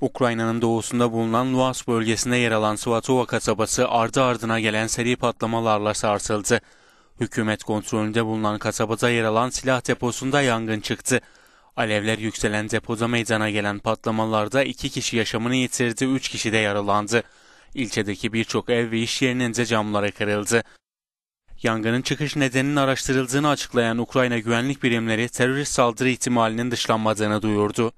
Ukrayna'nın doğusunda bulunan Luhansk bölgesinde yer alan Svatova kasabası ardı ardına gelen seri patlamalarla sarsıldı. Hükümet kontrolünde bulunan kasabada yer alan silah deposunda yangın çıktı. Alevler yükselen depoda meydana gelen patlamalarda iki kişi yaşamını yitirdi, üç kişi de yaralandı. İlçedeki birçok ev ve iş yerinin de camları kırıldı. Yangının çıkış nedeninin araştırıldığını açıklayan Ukrayna güvenlik birimleri terörist saldırı ihtimalinin dışlanmadığını duyurdu.